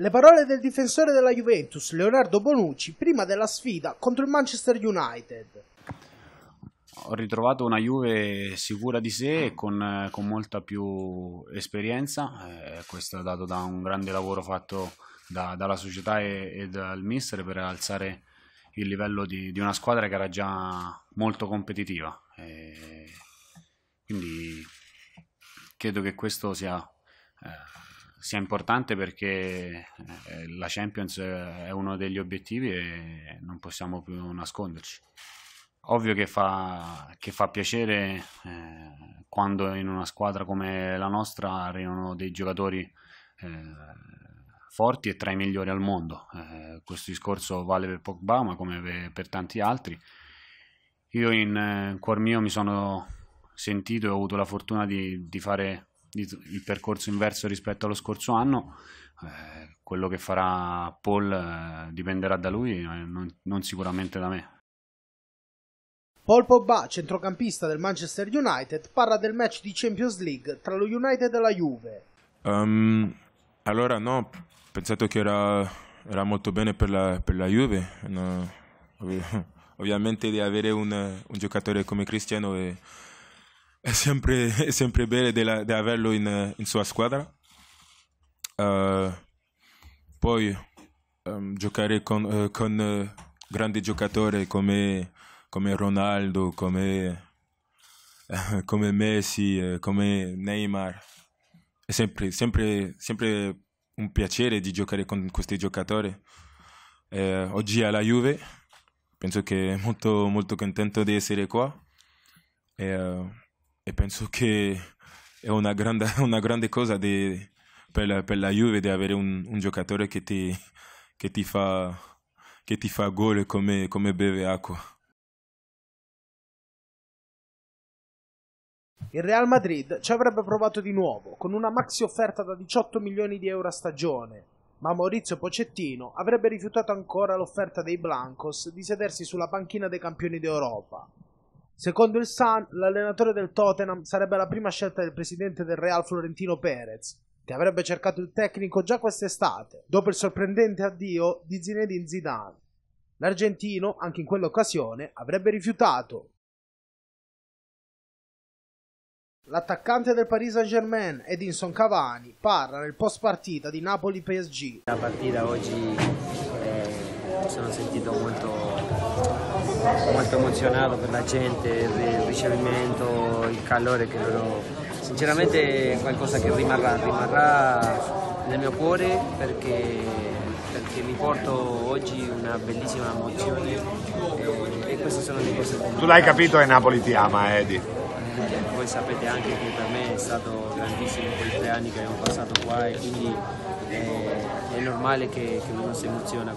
Le parole del difensore della Juventus, Leonardo Bonucci, prima della sfida contro il Manchester United. Ho ritrovato una Juve sicura di sé e con, con, molta più esperienza, eh, questo è dato da un grande lavoro fatto da, dalla società e, e, dal mister per alzare il livello di, di una squadra che era già molto competitiva. Eh, quindi credo che questo sia sia importante perché eh, la Champions eh, è uno degli obiettivi e non possiamo più nasconderci. Ovvio che fa, che fa piacere eh, quando in una squadra come la nostra arrivano dei giocatori eh, forti e tra i migliori al mondo. Eh, questo discorso vale per Pogba ma come per, tanti altri. Io in, in eh, cuor mio mi sono sentito e ho avuto la fortuna di, di fare il percorso inverso rispetto allo scorso anno, eh, quello che farà Paul eh, dipenderà da lui, eh, non, non sicuramente da me. Paul Pogba, centrocampista del Manchester United, parla del match di Champions League tra lo United e la Juve. Um, allora no, pensato che era, era, molto bene per la, per la Juve. No, ovviamente di avere un, un giocatore come Cristiano è è sempre, è sempre bene di averlo in, in, sua squadra. Uh, poi um, giocare con, uh, con uh, grandi giocatori come, come Ronaldo, come, come Messi, come Neymar. È sempre, sempre, sempre, un piacere di giocare con questi giocatori. Eh, oggi alla Juve, penso che è molto, molto contento di essere qua. Eh, e penso che è una grande, una grande cosa di, per, la, per, la, Juve di avere un, un giocatore che ti, che ti, fa, che ti fa gol come, come beve acqua. Il Real Madrid ci avrebbe provato di nuovo con una maxi offerta da 18 milioni di euro a stagione, ma Maurizio Pocettino avrebbe rifiutato ancora l'offerta dei Blancos di sedersi sulla panchina dei campioni d'Europa. Secondo il Sun, l'allenatore del Tottenham sarebbe la prima scelta del presidente del Real Florentino Perez, che avrebbe cercato il tecnico già quest'estate, dopo il sorprendente addio di Zinedine Zidane. L'argentino, anche in quell'occasione, avrebbe rifiutato. L'attaccante del Paris Saint-Germain, Edinson Cavani, parla nel post partita di Napoli-PSG. La partita oggi mi sono sentito molto, molto emozionato per la gente, il ricevimento, il calore che loro... Sinceramente è qualcosa che rimarrà, rimarrà nel mio cuore perché, perché, mi porto oggi una bellissima emozione e, eh, e queste sono le cose che... Tu l'hai capito che Napoli ti ama, Edi. Eh, voi sapete anche che per me è stato grandissimo quei tre anni che abbiamo passato qua e quindi eh, Es normal que uno se emociona.